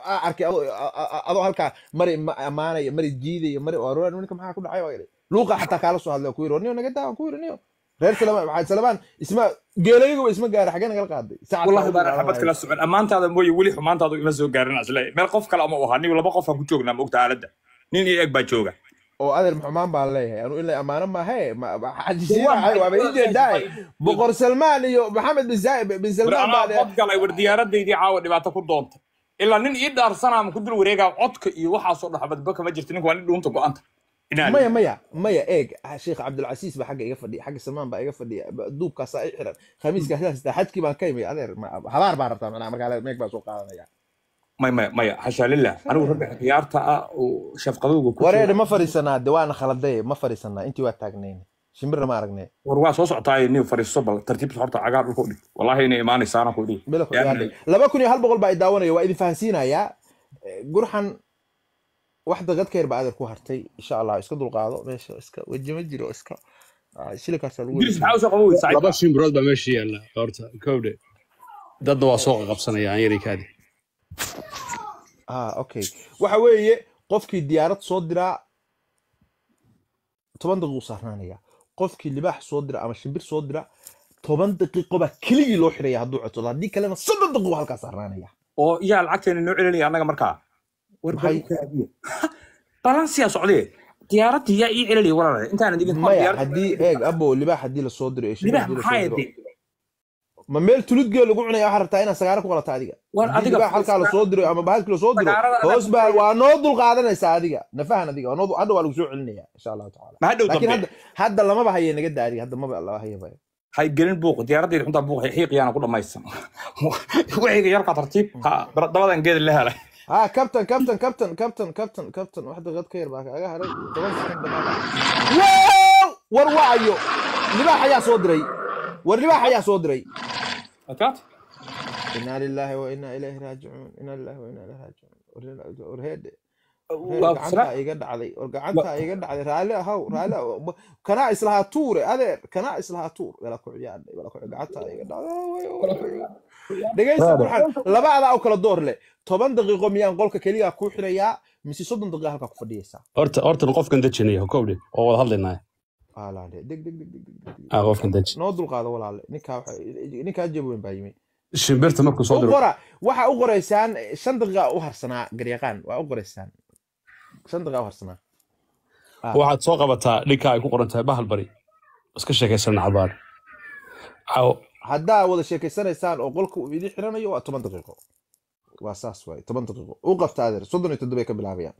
arkay adoo halkaa mari amaanaya mari jiidaya mari aroan ninka maxaa ku dhacay oo luuqa xataa kaala soo hadlay ku yiri niyo naga daa ku yiri niyo reer salamaan waxaad salamaan isma geelayiga isma gaara xagee nagala qaaday wallahi baan xabad kala socon ammaantaada mooye weli xumaantaadu ima soo gaarin asle meel qof kale ama u ahaa niyo laba qofaan ku joognaa maogta aaladda nin iyo eg baa jooga oo adeer xumaan baan leeyahay anu ilaa ammaano maahe waaba ii boqor salmaan iyo maxamed bin salmaan baa galay war diyaaradaydii caawa dhibaato ku doonta ilaa nin ii dhaarsana ama ku dul wareegaa codka iyo waxaasoo dhaxbadba kama jirta ninku waa nin dhuunta go-anta maya maya maya eeg ah, sheekh cabdulcasiis ba xagga iga fadhiya xagga samaan baa iga fadhiya duubkaasa i xiran khamiiska hmm. sidaastaa xadkii baan ka imay adeer habaar baan rabtaa macnaa markaa meeg baa soo qaadanaya may maya maya xashaa anigu rabbi xiyaarta ah oo shafqadowga ku wareedhe ma fariisanaa de waana khaladay ma fariisanaa intii waa taagnayn shimbirna ma aragne war waa soo soctaa nin fariiso bal tartiibta horta cagaar dhulka udhig wallaahi inay imaanaysaana ku laba kun iyo hal boqol baa i daawanaya waa idin fahansiinayaa eh, gurxan wax daqadkeer baa adeer ku hartay insha allah iska dulqaado meesha iska weji ma jiro iska ah, shilikarslaba shimbirood baa meesha yaalla horta kowdhe dadna waa soo qabsanaya aan kaadi ah okay waxa weeye qofkii diyaarad soo diraa toban daqiiq u saarnaanaya qofkii libaax soo dira ama shimbir soo dira toban daqiiqoba keligii loo xiraya hadduu codsado haddii kalena soddon daqiiqo halkaa saaraanaya oo iyaa lacagteena noo celinaya annaga markaa balansiyaa socdee diyaaradii yaa ii celinaya walaalay intaan maya haddii eeg abo libaax haddii lasoo diro ee shimbir haddii lasoo ma meel tuludgee lagu cunaya waxaa rabtaa inaa sagaara ku qalata adiga halkaa lasoo diro ama bahadki lasoo diro hoos baa waa noo dul qaadanaysaa adiga nafahan adiga hadha waa lagu soo celinaya insha allahu taala lakin hadda lamaba haye naga adiga hadda maba laba hay gelin buuq diyaaradayda xuntaa buuq xiiqiyaana ku dhammaysan wixiga yarkaa tartiib dabadan geed la helay ها كابتن كابتن كابتن كابتن كابتن كابتن واحد غد كير باك اغا هري طبعا واو ور وعيو لباح يا صدري ور لباح يا صدري Akak? Inna lillahi wa inna ilayhi raajicuun. Inna lillahi wa inna ilayhi raajicuun. Warheede. gacanta iga dhacday war gacanta iga dhacday raali ahow raali kanaa islahaa tuure adeer kanaa islahaa tuur wala ku ciyaadhay wala ku gacanta iga dhacday dhegaysa burxan laba adaa u kala door leh toban daqiiqo miyaan qolka keliya ku xirayaa mise soddon daqiiqo halkaa ku fadhiyaysaa horta hortan qofkan dejinaya ha noo dulqaada walaale ninkaa jab weyn u qoraysaan shan daqiiqa u harsanaa garyaqaan waa u qoraysaan shan daqiiqa u harsanaa ah. waxaad soo qabataa dhinka ay ku qoran tahay bahal bari iska sheekaysana cadaan haddaa wada sheekaysanaysaan oo qolka uu idiin xiranayo waa toban daqiiqo waa saas waay toban daqiiqo u qabta adeer soddon iyo toddoba ka bilaabayaan